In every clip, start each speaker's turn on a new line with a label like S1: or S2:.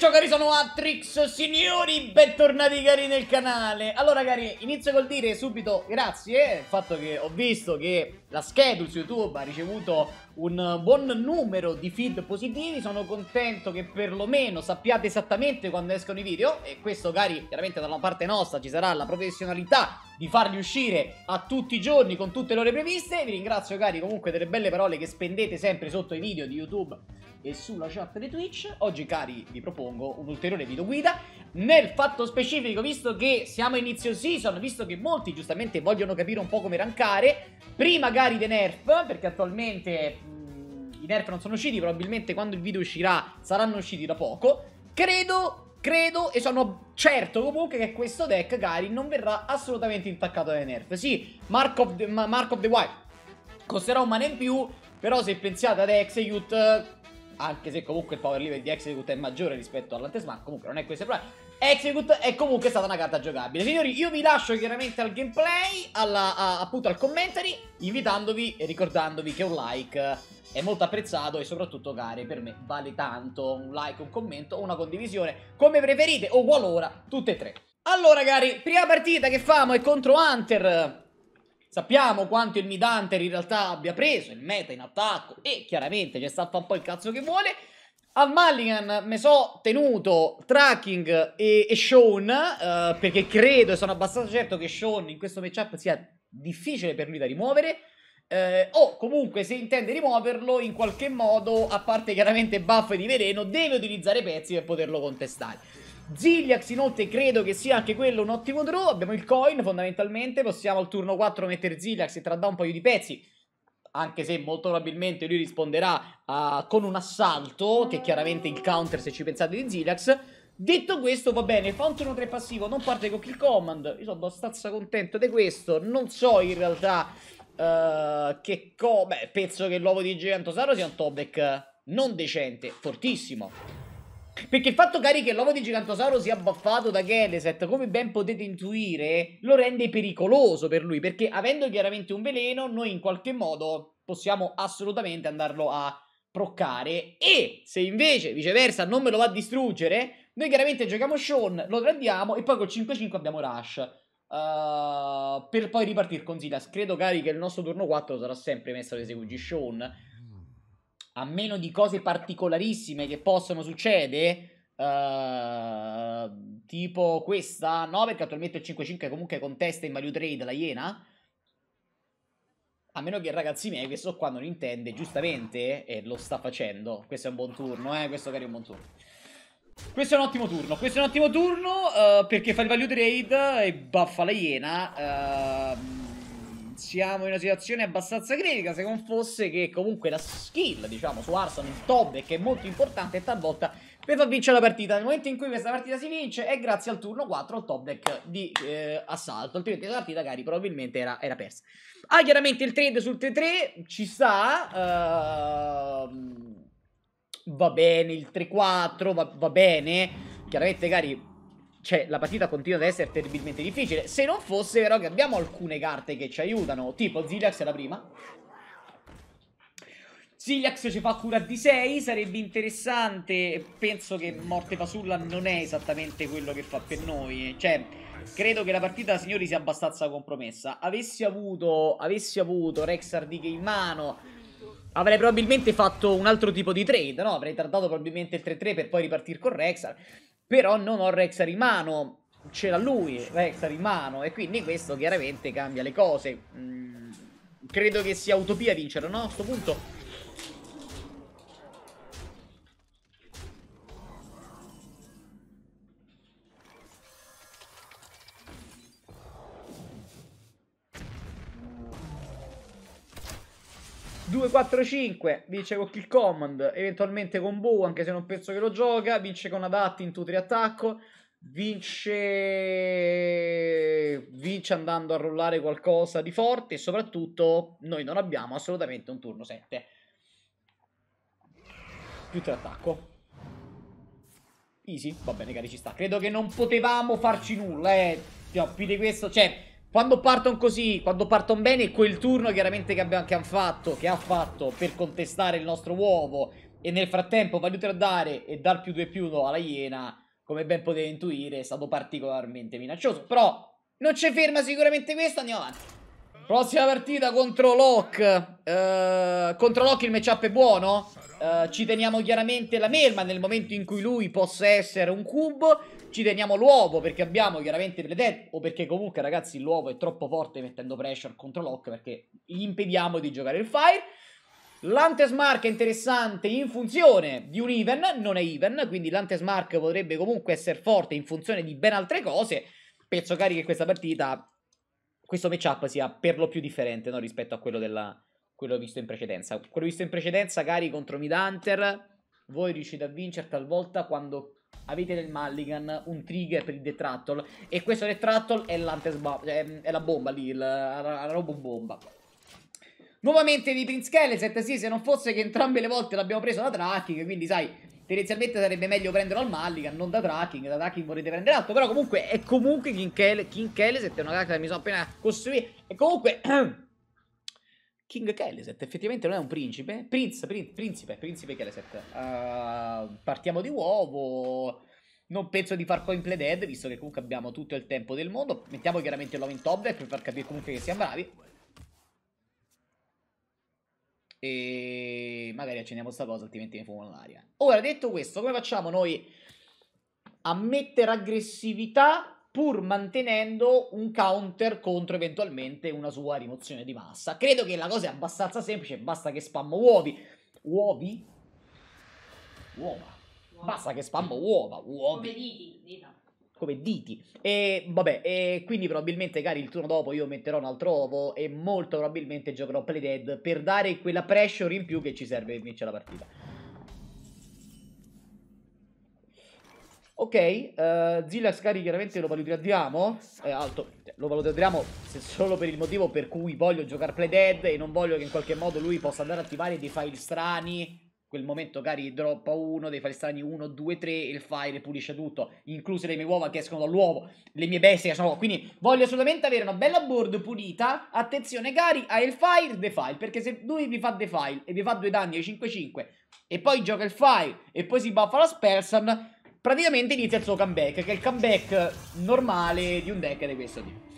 S1: Ciao cari sono Atrix, signori, bentornati cari nel canale Allora cari, inizio col dire subito grazie Il fatto che ho visto che la schedule su YouTube ha ricevuto un buon numero di feed positivi. Sono contento che perlomeno sappiate esattamente quando escono i video. E questo, cari, chiaramente dalla parte nostra ci sarà la professionalità di farli uscire a tutti i giorni con tutte le ore previste. Vi ringrazio, cari, comunque delle belle parole che spendete sempre sotto i video di YouTube e sulla chat di Twitch. Oggi, cari, vi propongo un ulteriore video guida. Nel fatto specifico, visto che siamo a inizio season, visto che molti giustamente vogliono capire un po' come rankare, prima, cari, The Nerf, perché attualmente i nerf non sono usciti, probabilmente quando il video uscirà saranno usciti da poco. Credo, credo e sono certo comunque che questo deck, cari, non verrà assolutamente intaccato dai nerf. Sì, Mark of the, Mark of the Wild costerà un mana in più, però se pensiate ad Execute... Anche se comunque il power level di Execute è maggiore rispetto all'Antesmart, comunque non è questo il problema. Execute è comunque stata una carta giocabile. Signori, io vi lascio chiaramente al gameplay, alla, a, appunto al commentary, invitandovi e ricordandovi che un like è molto apprezzato e soprattutto cari per me vale tanto un like, un commento una condivisione come preferite o qualora tutte e tre allora cari, prima partita che famo è contro Hunter Sappiamo quanto il mid Hunter in realtà abbia preso il meta in attacco e chiaramente c'è stato un po' il cazzo che vuole al Mulligan mi so tenuto tracking e, e Sean eh, perché credo e sono abbastanza certo che Sean in questo matchup sia difficile per lui da rimuovere eh, o comunque se intende rimuoverlo in qualche modo, a parte chiaramente buff di veleno, deve utilizzare pezzi per poterlo contestare. Zillax inoltre credo che sia anche quello un ottimo draw, abbiamo il coin fondamentalmente, possiamo al turno 4 mettere Zillax e tradà un paio di pezzi, anche se molto probabilmente lui risponderà uh, con un assalto, che è chiaramente il counter se ci pensate di Zillax. Detto questo, va bene, fa un turno 3 passivo, non parte con kill command, io sono abbastanza contento di questo, non so in realtà eh, che co... penso che l'uovo di gigantosauro sia un topic eh, non decente, fortissimo. Perché il fatto, cari, che l'uovo di Gigantosauro sia buffato da Geleset, come ben potete intuire, lo rende pericoloso per lui, perché avendo chiaramente un veleno, noi in qualche modo possiamo assolutamente andarlo a proccare e se invece viceversa non me lo va a distruggere, noi chiaramente giochiamo Sean, lo tradiamo e poi col 5-5 abbiamo Rush. Uh, per poi ripartire con Silas. Credo, cari, che il nostro turno 4 sarà sempre messo ad esegui Sean. A meno di cose particolarissime che possono succedere, uh, tipo questa, no? Perché attualmente il 5-5 comunque contesta in value trade la Iena. A meno che, ragazzi miei, questo qua non intende, giustamente, e lo sta facendo. Questo è un buon turno, eh? Questo, cari, è un buon turno. Questo è un ottimo turno, questo è un ottimo turno uh, perché fa il value trade e baffa la iena. Uh, siamo in una situazione abbastanza critica se non fosse che comunque la skill, diciamo, su Arsan, il top che è molto importante e talvolta per far vincere la partita. Nel momento in cui questa partita si vince è grazie al turno 4 al top deck di eh, assalto, altrimenti la partita cari probabilmente era, era, persa. Ah, chiaramente il trade sul T3 ci sta. Uh, va bene il 3-4, va, va, bene. Chiaramente, cari, cioè, la partita continua ad essere terribilmente difficile. Se non fosse però che abbiamo alcune carte che ci aiutano, tipo Ziliax è la prima. Ziliax ci fa cura di 6, sarebbe interessante, penso che Morte Fasulla non è esattamente quello che fa per noi, cioè... Credo che la partita, signori, sia abbastanza compromessa. Avessi avuto, avessi avuto Rexardi che in mano, Avrei probabilmente fatto un altro tipo di trade, no? Avrei tardato probabilmente il 3-3 per poi ripartire con Rexar. Però non ho Rexar in mano, Ce l'ha lui, Rexar in mano. E quindi questo chiaramente cambia le cose. Mm, credo che sia utopia vincere, no? A questo punto 2-4-5, vince con Kill Command, eventualmente con Boo, anche se non penso che lo gioca, vince con Adatti in tutri attacco, vince... vince andando a rollare qualcosa di forte e soprattutto noi non abbiamo assolutamente un turno 7. Più 3 attacco. Easy, va bene cari ci sta. Credo che non potevamo farci nulla, eh. Più di questo, cioè quando partono così, quando partono bene, quel turno chiaramente che, abbiamo, che hanno fatto, che ha fatto per contestare il nostro uovo e nel frattempo dare e dar più 2 più 1 alla Iena, come ben potete intuire, è stato particolarmente minaccioso. Però non ci ferma sicuramente questo, andiamo avanti. Prossima partita contro Locke. Uh, contro Locke il matchup è buono. Uh, ci teniamo chiaramente la merma nel momento in cui lui possa essere un cubo. Ci teniamo l'uovo perché abbiamo chiaramente le dead. O perché comunque, ragazzi, l'uovo è troppo forte mettendo pressure contro Locke perché gli impediamo di giocare il fire. L'antesmark è interessante in funzione di un even, non è even, quindi l'antesmark potrebbe comunque essere forte in funzione di ben altre cose. Penso cari che questa partita questo matchup sia per lo più differente no? rispetto a quello, della, quello visto in precedenza. Quello visto in precedenza, cari, contro Midhunter, voi riuscite a vincere talvolta quando avete nel Mulligan un trigger per il Detractol e questo Detractol è, cioè, è la bomba lì, la, la, la robot bomba. Nuovamente di Prince Skeleton, sì, se non fosse che entrambe le volte l'abbiamo preso da Tracking, quindi sai, Tendenzialmente sarebbe meglio prenderlo al Mulligan, non da tracking. Da tracking vorrete prendere altro. Però comunque è comunque Kinkele. Kinkele, se è una carta che mi sono appena costruita. E comunque... King Keleset effettivamente non è un principe. Prince, prin, principe, principe Keleset. Uh, partiamo di uovo. Non penso di far coin play dead, visto che comunque abbiamo tutto il tempo del mondo. Mettiamo chiaramente l'uovo in top per far capire comunque che siamo bravi. E magari accendiamo sta cosa, altrimenti ne fumo l'aria. Ora, detto questo, come facciamo noi a mettere aggressività pur mantenendo un counter contro eventualmente una sua rimozione di massa? Credo che la cosa è abbastanza semplice, basta che spammo uovi. Uovi? Uova. Basta che spammo uova, uovi. Come dita come diti. E vabbè, e quindi probabilmente, cari, il turno dopo io metterò un altro ovo e molto probabilmente giocherò play dead per dare quella pressure in più che ci serve per vincere la partita. Ok, uh, eh, Zillax, cari, chiaramente lo valutiamo. Eh, alto, cioè, lo valutiamo se solo per il motivo per cui voglio giocare play dead e non voglio che in qualche modo lui possa andare a attivare dei file strani quel momento cari droppa uno, dei falsani 1, 2, 3 il fire pulisce tutto, incluse le mie uova che escono dall'uovo, le mie bestie che sono... Quindi voglio assolutamente avere una bella board pulita, attenzione cari, a il fire, defile, perché se lui vi fa defile e vi fa due danni ai 5-5 e poi gioca il fire e poi si buffa la Sperson, praticamente inizia il suo comeback, che è il comeback normale di un deck di questo tipo.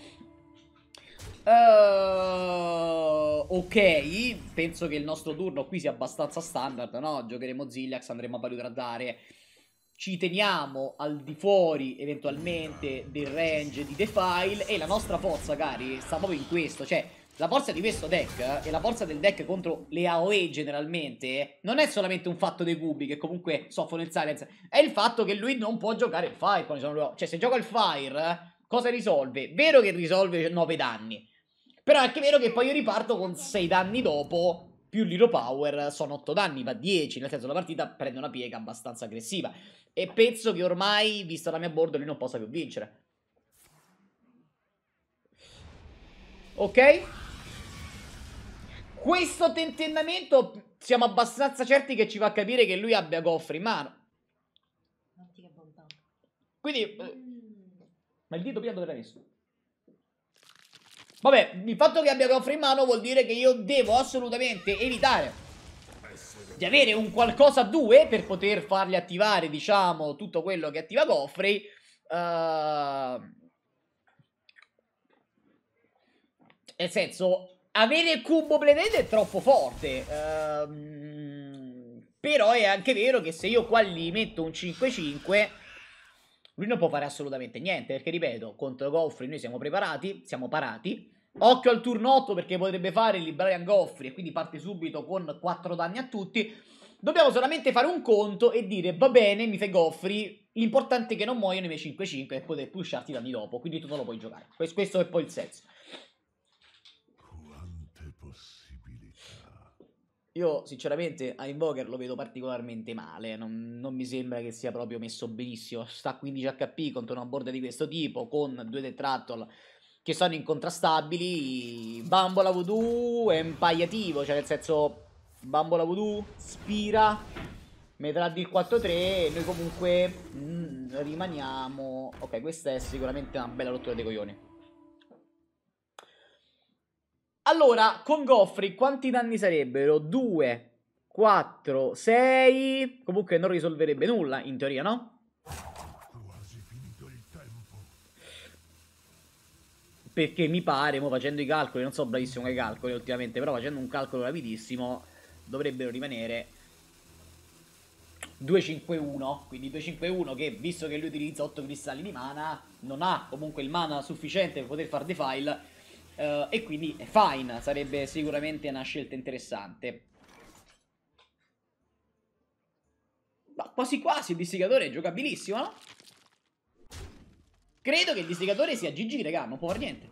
S1: Uh, ok, penso che il nostro turno qui sia abbastanza standard, no? Giocheremo Zillax, andremo a valutare. Ci teniamo al di fuori eventualmente del range di Defile e la nostra forza, cari, sta proprio in questo, cioè la forza di questo deck eh, e la forza del deck contro le AOE generalmente non è solamente un fatto dei cubi che comunque soffrono il silence, è il fatto che lui non può giocare il fire quando sono Cioè se gioca il fire, eh, cosa risolve? Vero che risolve 9 danni, però è anche vero che poi io riparto con 6 danni dopo più l'Hero Power sono 8 danni, va 10, nel senso la partita prende una piega abbastanza aggressiva. E penso che ormai, vista la mia board, lui non possa più vincere. Ok? Questo tentennamento siamo abbastanza certi che ci fa capire che lui abbia Goffre in mano. Quindi... Mm. Ma il dito prima dove l'hai messo? Vabbè, il fatto che abbia Cofre in mano vuol dire che io devo assolutamente evitare di avere un qualcosa a due per poter fargli attivare, diciamo, tutto quello che attiva Goffrey. Uh... Nel senso, avere il cubo blenende è troppo forte. Uh... Però è anche vero che se io qua gli metto un 5-5 lui non può fare assolutamente niente, perché ripeto, contro Goffrey noi siamo preparati, siamo parati, occhio al turno 8 perché potrebbe fare il Librarian Goffrey e quindi parte subito con 4 danni a tutti, dobbiamo solamente fare un conto e dire va bene, mi fai Goffrey, l'importante è che non muoiono i miei 5-5 e poter pusharti danni dopo, quindi tu non lo puoi giocare, questo è poi il senso. Io sinceramente a Invoker lo vedo particolarmente male, non, non, mi sembra che sia proprio messo benissimo, sta 15 HP contro una borda di questo tipo, con due Detractol che sono incontrastabili, Bambola Voodoo è un pagliativo, cioè nel senso Bambola Voodoo, Spira, il 4-3 e noi comunque mm, rimaniamo... Ok, questa è sicuramente una bella rottura dei coglioni. Allora, con Goffrey quanti danni sarebbero? 2, 4, 6... Comunque non risolverebbe nulla, in teoria, no? Perché mi pare, mo facendo i calcoli, non so bravissimo ai calcoli ultimamente, però facendo un calcolo rapidissimo dovrebbero rimanere 2-5-1, quindi 2-5-1 che visto che lui utilizza 8 cristalli di mana non ha comunque il mana sufficiente per poter fare defile Uh, e quindi è fine, sarebbe sicuramente una scelta interessante. Ma quasi quasi il distigatore è giocabilissimo, no? Credo che il distigatore sia GG, raga, non può fare niente.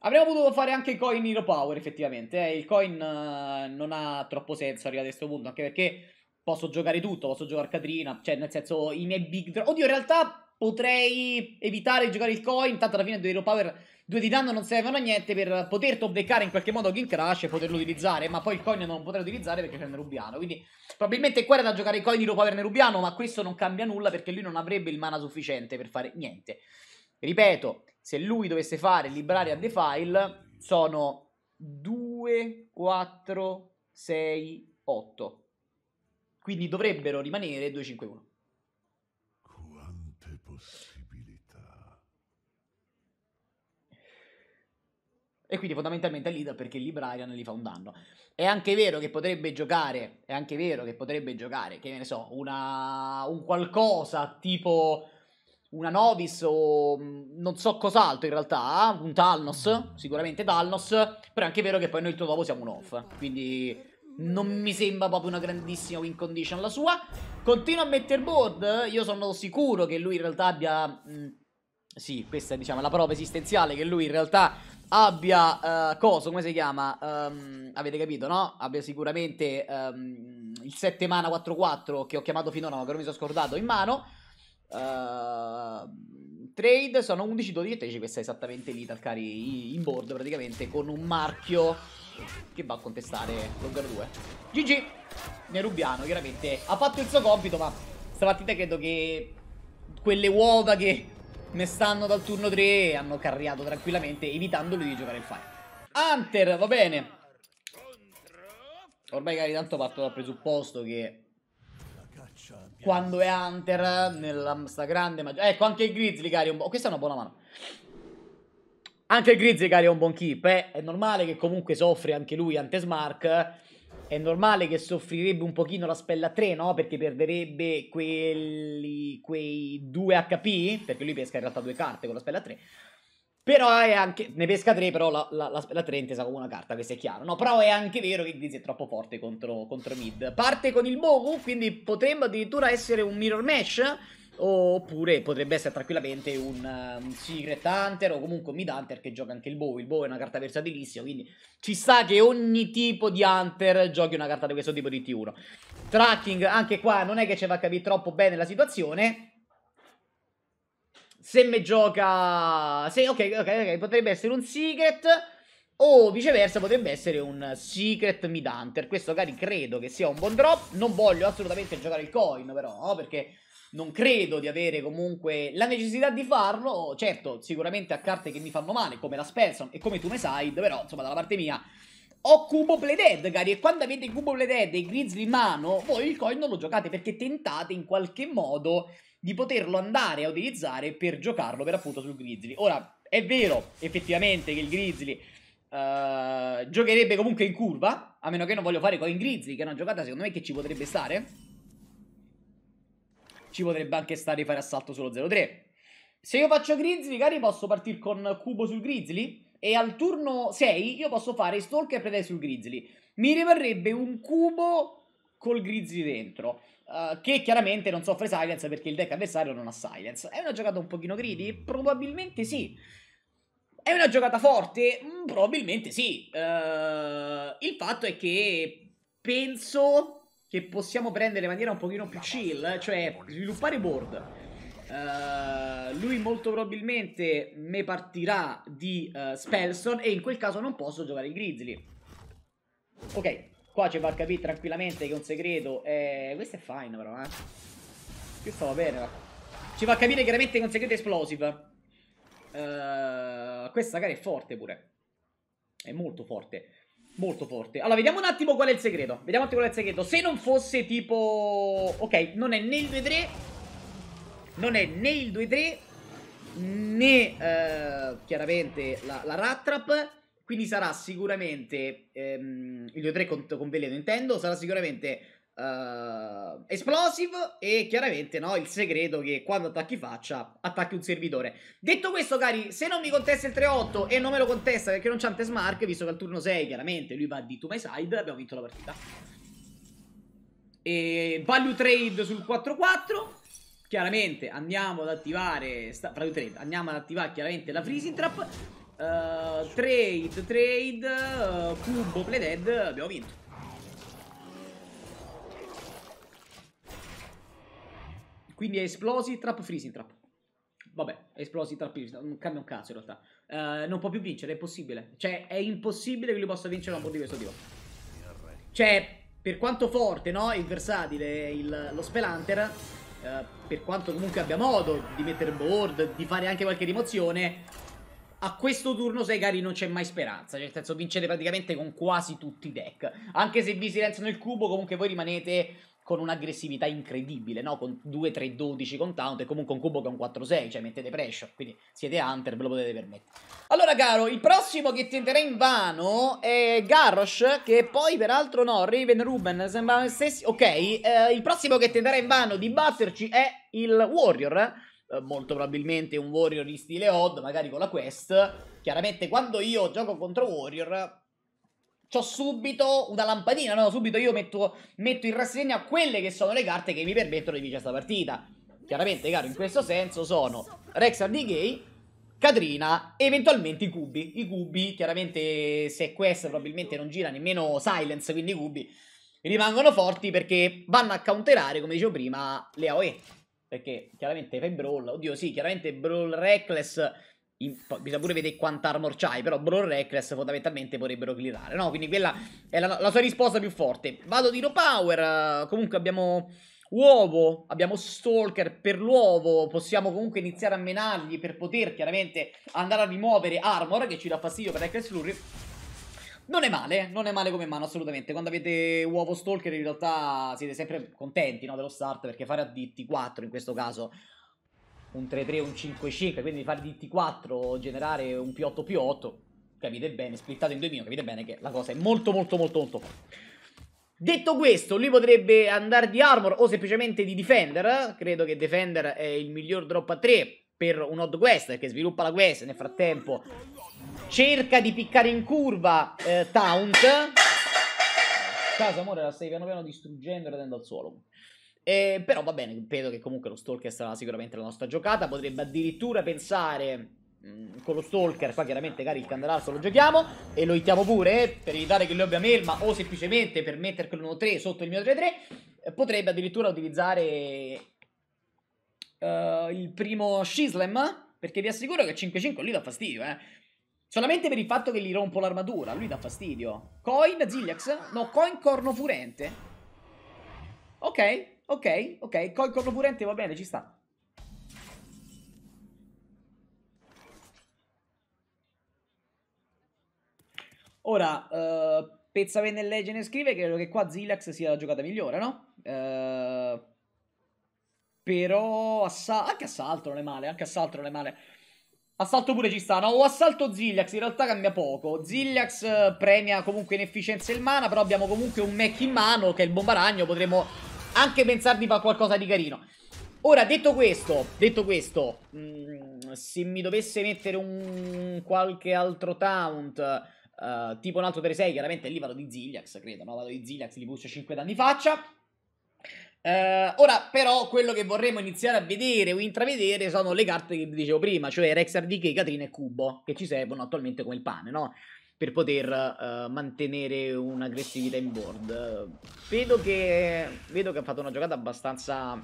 S1: Avremmo potuto fare anche il coin Hero Power, effettivamente. Eh. Il coin uh, non ha troppo senso arrivare a questo punto, anche perché posso giocare tutto, posso giocare Katrina, cioè nel senso i miei big... Oddio, in realtà potrei evitare di giocare il coin, tanto alla fine due hero power, due di danno non servono a niente per poter topdeccare in qualche modo King Crash e poterlo utilizzare, ma poi il coin non lo potrei utilizzare perché c'è il Nerubiano, quindi probabilmente qua era da giocare i coin di hero power Nerubiano, ma questo non cambia nulla perché lui non avrebbe il mana sufficiente per fare niente. Ripeto, se lui dovesse fare librare a defile, sono 2, 4, 6, 8. Quindi dovrebbero rimanere 2, 5, 1. e quindi fondamentalmente è leader perché il Librarian gli fa un danno. È anche vero che potrebbe giocare, è anche vero che potrebbe giocare, che ne so, una, un qualcosa tipo una Novice o mm, non so cos'altro in realtà, un Talnos, sicuramente Talnos, però è anche vero che poi noi il tuo dopo siamo un off, quindi non mi sembra proprio una grandissima win condition la sua. Continua a mettere board, io sono sicuro che lui in realtà abbia... Mh, mm, sì, questa è diciamo, la prova esistenziale che lui in realtà abbia uh, coso, come si chiama? Um, avete capito, no? Abbia sicuramente um, il 7 mana 4-4 che ho chiamato finora, ma che non mi sono scordato, in mano. Uh, trade sono 11, 12 e 13, questa è esattamente l'ital, cari, in board praticamente, con un marchio che va a contestare Logger 2. GG, Nerubiano chiaramente ha fatto il suo compito, ma stavattina credo che quelle uova che ne stanno dal turno 3 e hanno carriato tranquillamente evitandolo di giocare il fire. Hunter, va bene. Ormai cari tanto parto dal presupposto che quando è Hunter nella stragrande maggioranza... Eh, ecco, anche il Grizzly, cari, un... oh, questa è una buona mano. Anche il Grizzly, cari, è un buon keep, eh. È normale che comunque soffre anche lui, Antesmark è normale che soffrirebbe un pochino la spella 3, no? Perché perderebbe quelli, quei 2 HP, perché lui pesca in realtà due carte con la spella 3. Però è anche... Ne pesca 3, però la, la, la spella 3 è intesa come una carta, questo è chiaro. No, però è anche vero che Grizzy è troppo forte contro, contro mid. Parte con il Bogu, quindi potremmo addirittura essere un mirror match Oppure potrebbe essere tranquillamente un, un um, Secret Hunter o comunque un Mid Hunter che gioca anche il Bow. Il Bow è una carta versatilissima, quindi ci sta che ogni tipo di Hunter giochi una carta di questo tipo di T1. Tracking, anche qua non è che ci va a capire troppo bene la situazione. Se me gioca... Se, ok, ok, ok, potrebbe essere un Secret... O viceversa potrebbe essere un Secret Mid Hunter Questo cari, credo che sia un buon drop Non voglio assolutamente giocare il coin però Perché non credo di avere comunque la necessità di farlo. Certo, sicuramente a carte che mi fanno male, come la Spelson e come Side, però insomma dalla parte mia ho Cubo Play Dead, cari, e quando avete Cubo Play Dead e Grizzly in mano, voi il coin non lo giocate perché tentate in qualche modo di poterlo andare a utilizzare per giocarlo per appunto sul Grizzly. Ora, è vero effettivamente che il Grizzly uh, giocherebbe comunque in curva, a meno che non voglio fare coin Grizzly, che è una giocata secondo me che ci potrebbe stare, ci potrebbe anche stare fare assalto sullo 0-3. Se io faccio Grizzly, magari posso partire con Cubo sul Grizzly e al turno 6 io posso fare Stalker e Predator sul Grizzly. Mi rimarrebbe un Cubo col Grizzly dentro. Uh, che chiaramente non soffre silence perché il deck avversario non ha silence. È una giocata un pochino greedy? Probabilmente sì. È una giocata forte? Mm, probabilmente sì. Uh, il fatto è che penso che possiamo prendere in maniera un pochino più chill, cioè sviluppare board. Uh, lui molto probabilmente me partirà di uh, eh, Spellson e in quel caso non posso giocare i Grizzly. Ok, qua ci fa capire tranquillamente che un segreto è... Questo è fine però, eh. Questo va bene, va. Ci fa capire chiaramente che un segreto è esplosive. Uh, questa gara è forte pure. È molto forte. Molto forte. Allora, vediamo un attimo qual è il segreto. Vediamo un attimo qual è il segreto. Se non fosse tipo... Ok, non è né il 2-3. Non è né il 2-3. Né, eh, chiaramente, la, la rat trap. Quindi sarà sicuramente... Ehm, il 2-3 con, con veleno intendo. Sarà sicuramente uh, ehm, Explosive e chiaramente no, il segreto che quando attacchi faccia attacchi un servitore Detto questo, cari, se non mi contesta il 3-8 e non me lo contesta perché non c'è Antesmark, visto che al turno 6 chiaramente lui va di to my side, abbiamo vinto la partita. E ehm, value trade sul 4-4. Chiaramente andiamo ad attivare value trade, andiamo ad attivare chiaramente la freezing trap. Uh, trade, trade, uh, cubo, play dead, abbiamo vinto. Quindi è esplosi trap freezing trap. Vabbè, è esplosi trap freezing trap, non cambia un cazzo in realtà. Uh, non può più vincere, è impossibile. Cioè, è impossibile che lui possa vincere a bordo di questo tipo. Cioè, per quanto forte, no? Il versatile, il, lo spelunter, uh, eh, per quanto comunque abbia modo di mettere board, di fare anche qualche rimozione, a questo turno sei cari non c'è mai speranza, cioè nel senso vincete praticamente con quasi tutti i deck. Anche se vi silenziano il cubo, comunque voi rimanete con un'aggressività incredibile, no? con 2-3-12 con Taunt e comunque un cubo che è un 4-6, cioè mettete pressure, quindi siete Hunter, ve lo potete permettere. Allora caro, il prossimo che tenterà in vano è Garrosh, che poi peraltro no, Raven Ruben, sembrano stessi, ok, eh, il prossimo che tenterà in vano di batterci è il Warrior, eh, molto probabilmente un Warrior di stile odd, magari con la quest, chiaramente quando io gioco contro Warrior ho subito una lampadina, no? Subito io metto, metto in rassegna quelle che sono le carte che mi permettono di vincere questa partita. Chiaramente, caro, in questo senso sono Rex DK, Katrina e eventualmente i cubi. I cubi, chiaramente, se è questa probabilmente non gira nemmeno Silence, quindi i cubi rimangono forti perché vanno a counterare, come dicevo prima, le AOE. Perché chiaramente fai Brawl, oddio sì, chiaramente Brawl Reckless in, poi, bisogna pure vedere quanta armor c'hai, però Brawl Reckless fondamentalmente vorrebbero clearare, no? Quindi quella è la, la sua risposta più forte. Vado di No Power, comunque abbiamo uovo, abbiamo stalker per l'uovo, possiamo comunque iniziare a menargli per poter chiaramente andare a rimuovere armor che ci dà fastidio per Reckless Lurry. Non è male, non è male come mano assolutamente, quando avete uovo stalker in realtà siete sempre contenti no, dello start perché fare a dt 4 in questo caso un 3-3, un 5-5, quindi fare di T4 generare un p 8 più 8, capite bene, splittato in due mio, capite bene che la cosa è molto molto molto molto forte. Detto questo, lui potrebbe andare di armor o semplicemente di defender, credo che defender è il miglior drop a 3 per un odd quest che sviluppa la quest, nel frattempo cerca di piccare in curva eh, Taunt. Caso amore la stai piano piano distruggendo e radendo al suolo. Eh, però va bene, credo che comunque lo Stalker sarà sicuramente la nostra giocata. Potrebbe addirittura pensare con lo Stalker, qua chiaramente cari il candelarzo lo giochiamo e lo hittiamo pure eh, per evitare che lui abbia melma o semplicemente per metterlo 1-3 sotto il mio 3-3. Eh, potrebbe addirittura utilizzare uh, il primo shislam perché vi assicuro che 5-5 lui dà fastidio, eh. Solamente per il fatto che gli rompo l'armatura, lui dà fastidio. Coin, Zillax? No, Coin, Corno Furente. Ok, Ok, ok, col corno purente va bene, ci sta. Ora, uh, eh, Pezzavenne Legend scrive credo che qua Zilax sia la giocata migliore, no? Uh, però assa anche assalto non è male, anche assalto non è male. Assalto pure ci sta, no? O assalto Zillax, in realtà cambia poco. Zillax eh, premia comunque in efficienza il mana, però abbiamo comunque un mech in mano che è il bombaragno, potremmo anche pensare di fare qualcosa di carino. Ora, detto questo, detto questo mh, mm, se mi dovesse mettere un qualche altro taunt, uh, tipo un altro 3-6, chiaramente lì vado di Ziliax, credo, no? Vado di Ziliax, li puscio 5 danni faccia. Uh, ora, però, quello che vorremmo iniziare a vedere o intravedere sono le carte che vi dicevo prima, cioè Rex RDK, Katrina e Cubo, che ci servono attualmente come il pane, no? per poter uh, mantenere un'aggressività in board. Vedo che, vedo che ha fatto una giocata abbastanza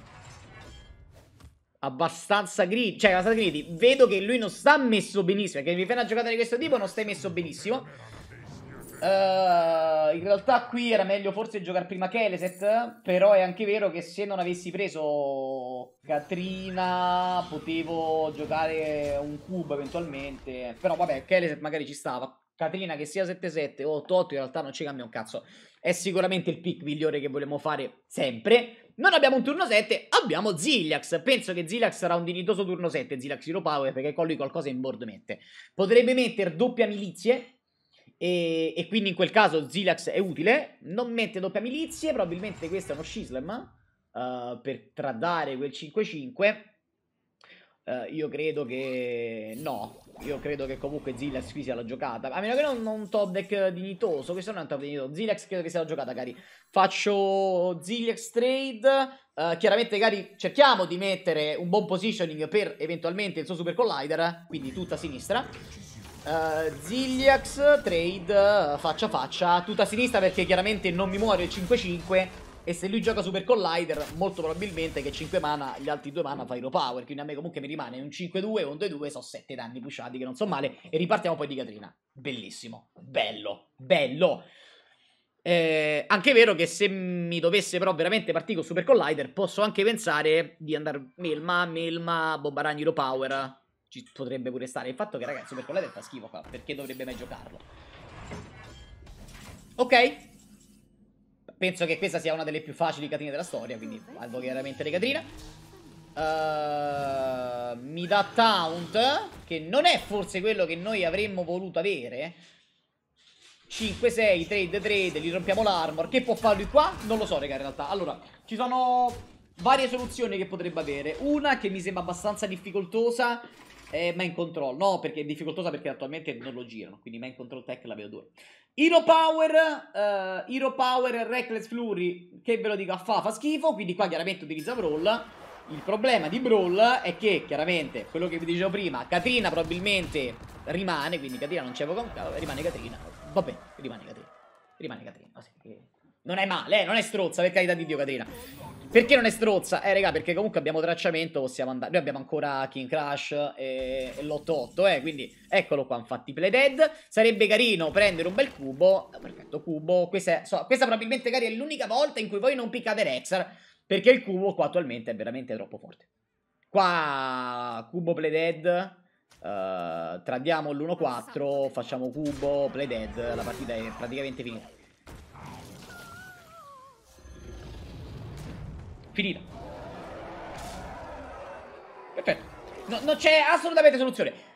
S1: abbastanza gridi. Cioè, abbastanza gridi. Vedo che lui non sta messo benissimo. Che mi fai una giocata di questo tipo, non stai messo benissimo. Uh, in realtà qui era meglio forse giocare prima Keleset. Però è anche vero che se non avessi preso Katrina, potevo giocare un cube eventualmente. Però vabbè, Keleset magari ci stava. Catrina che sia 7-7 o 8-8 in realtà non ci cambia un cazzo. È sicuramente il pick migliore che vogliamo fare sempre. Non abbiamo un turno 7, abbiamo Zillax. Penso che Zillax sarà un dignitoso turno 7, Zillax Hero Power, perché con lui qualcosa in board mette. Potrebbe mettere doppia milizie, e, e quindi in quel caso Zillax è utile. Non mette doppia milizie, probabilmente questo è uno Shislam uh, eh, per tradare quel 5-5. Uh, io credo che no, io credo che comunque Zilex qui sia la giocata, a meno che non, non un top deck dignitoso, questo non è un top dignitoso, Zilex credo che sia la giocata cari, faccio Zilex trade, uh, chiaramente cari cerchiamo di mettere un buon positioning per eventualmente il suo super collider, quindi tutta a sinistra, Uh, eh, Ziliax trade uh, faccia a faccia tutta a sinistra perché chiaramente non mi muore il 5-5 e se lui gioca Super Collider, molto probabilmente che 5 mana, gli altri 2 mana fai Hero Power. Quindi a me comunque mi rimane un 5-2 un 2-2, sono 7 danni pushati che non so male. E ripartiamo poi di Katrina. Bellissimo, bello, bello. Eh, anche è vero che se mi dovesse però veramente partire con Super Collider, posso anche pensare di andare Melma, Melma, Bobaragni Hero Power. Ci potrebbe pure stare. Il fatto che, ragazzi, Super Collider fa schifo qua, perché dovrebbe mai giocarlo? Ok, Penso che questa sia una delle più facili catene della storia, quindi valgo chiaramente le catrine. Uh, ehm, mi dà Taunt, che non è forse quello che noi avremmo voluto avere. 5, 6, trade, trade, gli rompiamo l'armor. Che può fare qua? Non lo so, raga, in realtà. Allora, ci sono varie soluzioni che potrebbe avere. Una che mi sembra abbastanza difficoltosa, eh, ma in control. No, perché è difficoltosa perché attualmente non lo girano, quindi main control tech la vedo dura. Hero Power, uh, Hero Power Reckless Flurry, che ve lo dico a fa, fa schifo, quindi qua chiaramente utilizza Brawl. Il problema di Brawl è che, chiaramente, quello che vi dicevo prima, Katrina probabilmente rimane, quindi Katrina non c'è concato, rimane Katrina. va bene, rimane Katrina. Rimane Katrina, Non è male, eh, non è strozza, per carità di Dio Katrina. Perché non è strozza? Eh, raga, perché comunque abbiamo tracciamento, possiamo andare... Noi abbiamo ancora King Crash e, e l'8-8, eh, quindi eccolo qua, infatti, Play Dead. Sarebbe carino prendere un bel cubo, ah, perfetto cubo. Questa, è, so, questa probabilmente, cari, è l'unica volta in cui voi non piccate Rexar, perché il cubo qua attualmente è veramente troppo forte. Qua, cubo Play Dead, uh, tradiamo l'1-4, esatto. facciamo cubo, Play Dead, la partita è praticamente finita. Finita. Perfetto. No, non c'è assolutamente soluzione.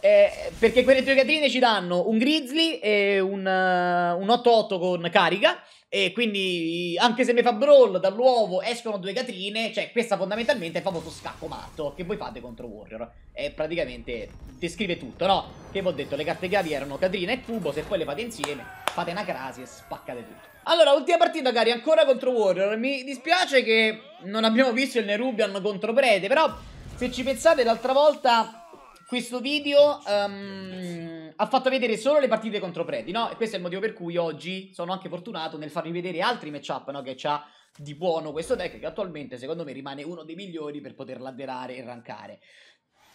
S1: Eh, perché quelle due gatine ci danno un grizzly e un, uh, un 8-8 con carica. E quindi, anche se mi fa brawl dall'uovo escono due catrine, cioè questa fondamentalmente è il famoso scacco matto che voi fate contro Warrior. E praticamente descrive tutto, no? Che vi ho detto, le carte chiavi erano catrina e cubo, se poi le fate insieme fate una crasi e spaccate tutto. Allora, ultima partita, cari, ancora contro Warrior. Mi dispiace che non abbiamo visto il Nerubian contro Prete, però se ci pensate l'altra volta questo video um, ha fatto vedere solo le partite contro Preti, no? E questo è il motivo per cui oggi sono anche fortunato nel farvi vedere altri matchup, no? Che c'ha di buono questo deck che attualmente secondo me rimane uno dei migliori per poter ladderare e rankare.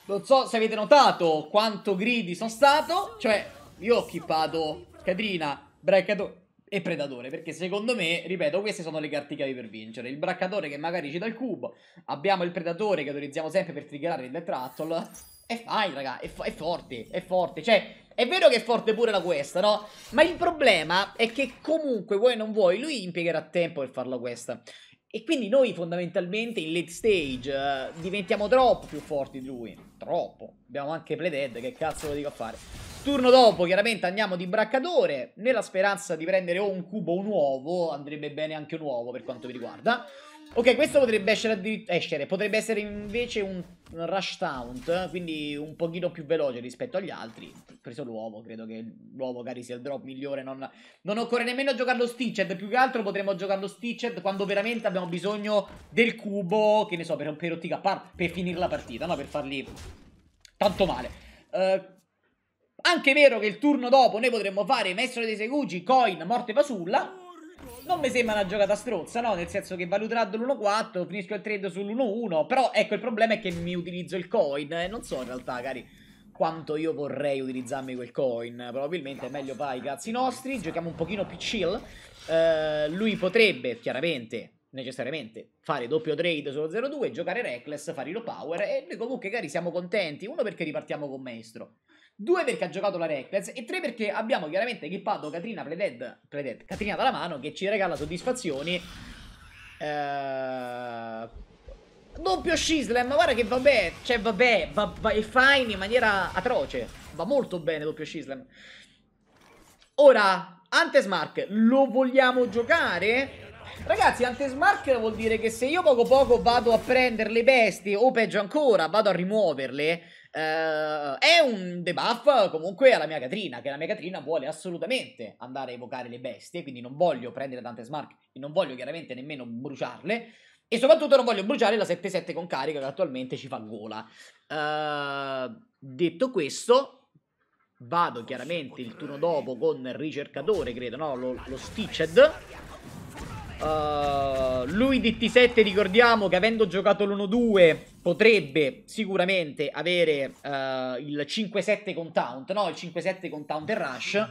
S1: Non so se avete notato quanto greedy sono stato, cioè io ho kippato Katrina braccatore e predatore, perché secondo me, ripeto, queste sono le carte chiave per vincere. Il braccatore che magari ci dà il cubo, abbiamo il predatore che utilizziamo sempre per triggerare il trattol. E fai, raga, è, è, forte, è forte. Cioè, è vero che è forte pure la questa, no? Ma il problema è che comunque, vuoi o non vuoi, lui impiegherà tempo per farla questa. E quindi noi fondamentalmente in late stage uh, diventiamo troppo più forti di lui. Troppo. Abbiamo anche Playdead, che cazzo lo dico a fare. Turno dopo, chiaramente andiamo di braccatore, nella speranza di prendere o un cubo o un uovo, andrebbe bene anche un uovo per quanto mi riguarda. Ok, questo potrebbe essere, essere, potrebbe essere invece un rush taunt quindi un pochino più veloce rispetto agli altri. Ho preso l'uovo, credo che l'uovo cari sia il drop migliore, non, non occorre nemmeno giocare lo stitched, più che altro potremmo giocare lo stitched quando veramente abbiamo bisogno del cubo, che ne so, per, per, per, per finire la partita, no? Per farli tanto male. Uh, anche vero che il turno dopo noi potremmo fare Maestro dei Segugi, Coin, Morte Fasulla. Non mi sembra una giocata strozza, no? Nel senso che valuterà dall'1-4, finisco il trade sull'1-1. Però ecco, il problema è che mi utilizzo il coin. Eh, non so in realtà, cari quanto io vorrei utilizzarmi quel coin. Probabilmente è meglio fare i cazzi nostri. Giochiamo un pochino più chill. Uh, lui potrebbe, chiaramente, necessariamente, fare doppio trade sullo 0-2, giocare reckless, fare hero power. E noi comunque, cari, siamo contenti. Uno perché ripartiamo con maestro. Due perché ha giocato la Reckless e tre perché abbiamo chiaramente equipato Katrina Pleded, Pleded Katrina mano che ci regala soddisfazioni. Eh, doppio Shislam, guarda che vabbè, cioè vabbè, va, va, è fine in maniera atroce. Va molto bene doppio Shislam. Ora, Antesmark, lo vogliamo giocare? Ragazzi, Antesmark vuol dire che se io poco poco vado a prendere le bestie, o peggio ancora, vado a rimuoverle, Uh, è un debuff comunque alla mia Catrina, che la mia Catrina vuole assolutamente andare a evocare le bestie, quindi non voglio prendere tante smart e non voglio chiaramente nemmeno bruciarle. E soprattutto non voglio bruciare la 7-7 con carica che attualmente ci fa gola. Uh, detto questo, vado chiaramente il turno dopo con il ricercatore, credo, no? Lo, lo Stitched. Uh, lui dt 7 ricordiamo che avendo giocato l'1-2 potrebbe sicuramente avere uh, il 5-7 con Taunt, no? Il 5-7 con Taunt e Rush.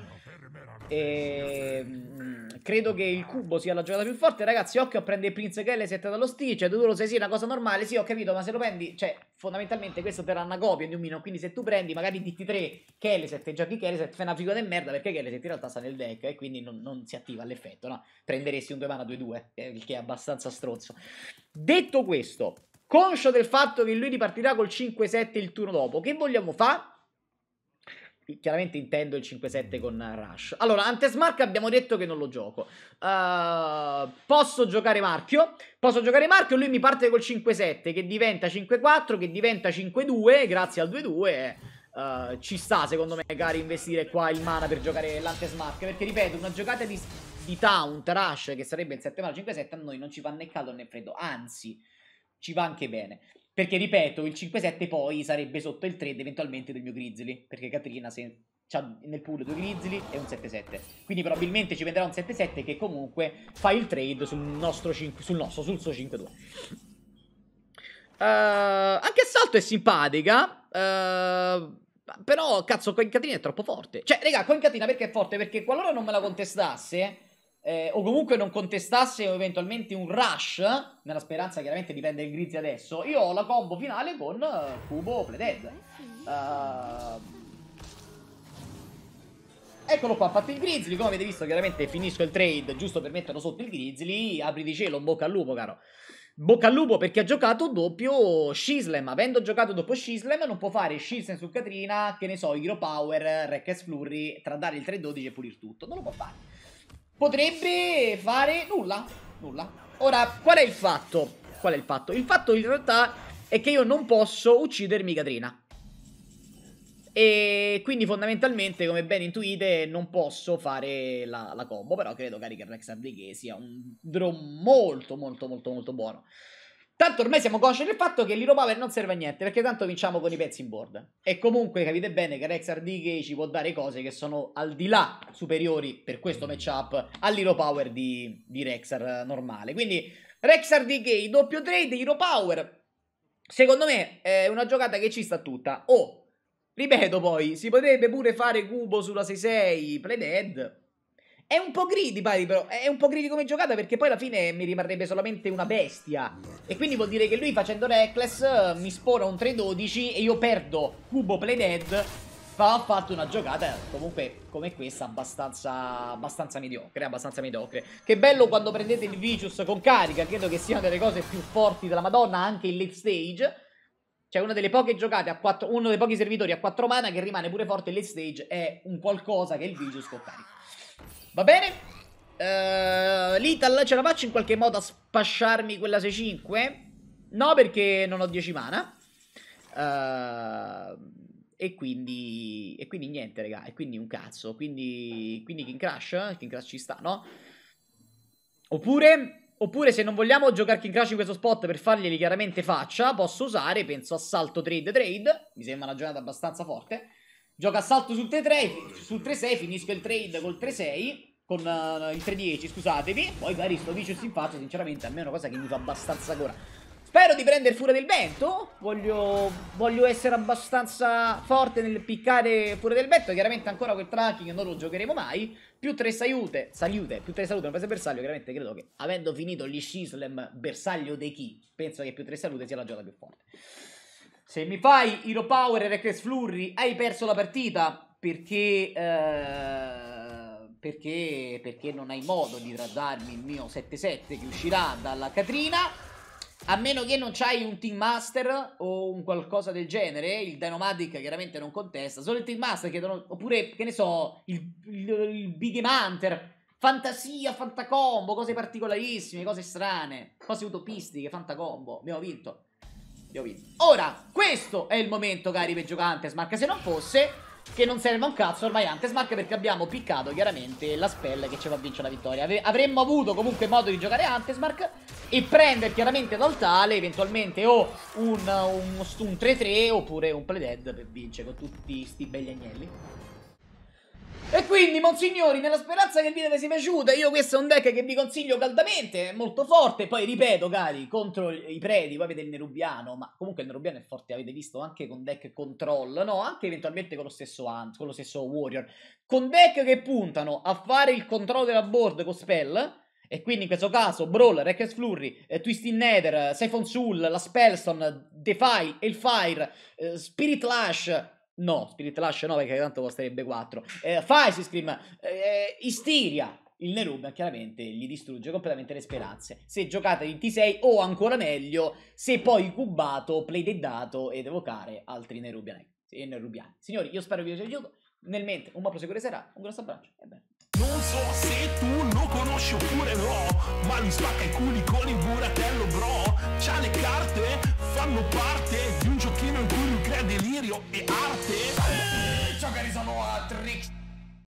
S1: E, ehm, credo che il cubo sia la giocata più forte. Ragazzi, occhio a prendere il Prince Kelly dallo Stitch. Cioè, duro se sì, è una cosa normale. Sì, ho capito, ma se lo prendi, cioè, fondamentalmente questo te l'ha una copia di un mino. Quindi se tu prendi magari DT3 Kelly e giochi Kelly fai una figura di merda perché Kelly in realtà sta nel deck e quindi non, non si attiva l'effetto, no? Prenderesti un 2 mana 2-2, eh, il che è abbastanza strozzo. Detto questo, conscio del fatto che lui ripartirà col 5-7 il turno dopo, che vogliamo fare? Chiaramente intendo il 5-7 con Rush. Allora, Antesmark abbiamo detto che non lo gioco. Uh, posso giocare Marchio. Posso giocare Marchio. Lui mi parte col 5-7, che diventa 5-4, che diventa 5-2, grazie al 2-2. Uh, eh, eh, ci sta, secondo me, magari investire qua il mana per giocare l'Antesmark. Perché, ripeto, una giocata di, di Taunt, Rush, che sarebbe il 7 mana 5-7, a noi non ci fa né caldo né freddo. Anzi, ci va anche bene. Perché ripeto, il 5-7 poi sarebbe sotto il 3 eventualmente del mio Grizzly, perché Caterina se ha nel pool due Grizzly e un 7-7. Quindi probabilmente ci venderà un 7-7 che comunque fa il trade sul nostro 5, sul nostro, sul suo 5-2. Uh, eh, anche Assalto è simpatica. Uh, però, cazzo, Coin Caterina è troppo forte. Cioè, raga, Caterina perché è forte? Perché qualora non me la contestasse eh, o comunque non contestasse eventualmente un rush, nella speranza chiaramente di prendere il Grizzly adesso, io ho la combo finale con uh, eh, Cubo Pleded. Uh, eh, eccolo qua, fatto il Grizzly, come avete visto chiaramente finisco il trade giusto per metterlo sotto il Grizzly, apri di cielo, bocca al lupo caro. Bocca al lupo perché ha giocato doppio Shislam, avendo giocato dopo Shislam non può fare Shislam su Katrina, che ne so, Hero Power, Rekkes Flurry, dare il 3-12 e pulire tutto, non lo può fare potrebbe fare nulla. Nulla. Ora, qual è il fatto? Qual è il fatto? Il fatto in realtà è che io non posso uccidermi Katrina. E quindi fondamentalmente, come ben intuite, non posso fare la, la combo. Però credo, cari, che Rex Abdiche sia un drone molto, molto, molto, molto buono. Tanto ormai siamo consci del fatto che l'Hero Power non serve a niente, perché tanto vinciamo con i pezzi in board. E comunque capite bene che Rex RDK ci può dare cose che sono al di là superiori per questo matchup all'Hero Power di, di Rexar normale. Quindi Rexar DK, doppio trade, Hero Power. Secondo me è una giocata che ci sta tutta. O, oh, ripeto poi, si potrebbe pure fare cubo sulla 6-6, play dead è un po' greedy, pari, però. È un po' greedy come giocata perché poi alla fine mi rimarrebbe solamente una bestia. E quindi vuol dire che lui facendo Reckless eh, mi spora un 3-12 e io perdo cubo play dead. Ma ho fatto una giocata comunque come questa abbastanza, abbastanza mediocre, abbastanza mediocre. Che bello quando prendete il Vicious con carica, credo che sia una delle cose più forti della Madonna anche in late stage. Cioè una delle poche giocate a 4, uno dei pochi servitori a 4 mana che rimane pure forte in late stage è un qualcosa che è il Vicious con carica. Va bene? Uh, eh, L'Ital ce la faccio in qualche modo a spasciarmi quella 6-5? No, perché non ho 10 mana. Uh, e, quindi, e quindi niente, raga. E quindi un cazzo. Quindi, quindi King Crash? Eh? King Crash ci sta, no? Oppure... Oppure se non vogliamo giocare King Crash in questo spot per farglieli chiaramente faccia, posso usare, penso, Assalto Trade Trade, mi sembra una giornata abbastanza forte, Gioca assalto sul 3-3, sul 3-6, finisco il trade col 3-6 con uh, il 3-10, scusatemi Poi magari sto vicio in faccia, sinceramente, a me è una cosa che mi fa abbastanza cora. Spero di prendere Furia del Vento, voglio, voglio essere abbastanza forte nel piccare Furia del Vento, chiaramente ancora quel tracking non lo giocheremo mai, più 3 salute, salute, più 3 salute, non preso bersaglio, chiaramente credo che avendo finito gli shislam bersaglio dei chi, penso che più 3 salute sia la giocata più forte. Se mi fai Hero Power e Reckless Flurry, hai perso la partita perché... Eh... Perché, perché, non hai modo di trazzarmi il mio 7-7 che uscirà dalla Catrina. A meno che non c'hai un Team Master o un qualcosa del genere, il Dynamatic chiaramente non contesta, solo il Team Master chiedono, oppure che ne so, il, il, il Big Game Hunter, fantasia, fantacombo, cose particolarissime, cose strane, cose utopistiche, fantacombo, abbiamo vinto abbiamo vinto. Ora, questo è il momento, cari, per giocare Antesmark. Se non fosse che non serve un cazzo ormai Antesmark perché abbiamo piccato chiaramente la spell che ci fa vincere la vittoria. Ave avremmo avuto comunque modo di giocare Antesmark e prendere chiaramente dal eventualmente o un 3-3 oppure un play dead per vincere con tutti sti belli agnelli. E quindi, monsignori, nella speranza che il video vi sia piaciuto, io questo è un deck che vi consiglio caldamente, è molto forte. Poi ripeto, cari, contro i predi, poi avete il Nerubiano, ma comunque il Nerubiano è forte, avete visto anche con deck control, no? Anche eventualmente con lo stesso Hunt, con lo stesso Warrior. Con deck che puntano a fare il controllo della board con spell. E quindi in questo caso Brawl, Reckless Flurry, eh, in Nether, Siphon Soul, la Spellstone, Defy, Elfire, eh, Spirit Lash, No, Spirit Lash 9 che tanto costerebbe 4. Eh, Faisi Scream, eh, Istiria. Il Nerub chiaramente gli distrugge completamente le speranze. Se giocate T6 o ancora meglio, se poi cubato, playdeadato ed evocare altri Nerubiani. E Nerubiani. Signori, io spero che vi sia piaciuto. Nel mente, un buon proseguire sarà. Un grosso abbraccio e bene. Non so se tu lo conosci oppure no, ma lui spacca i culi con il buratello bro. C'ha le carte, fanno parte di un giochino in cui delirio e arte. Eh, ciao cari, sono Atrix.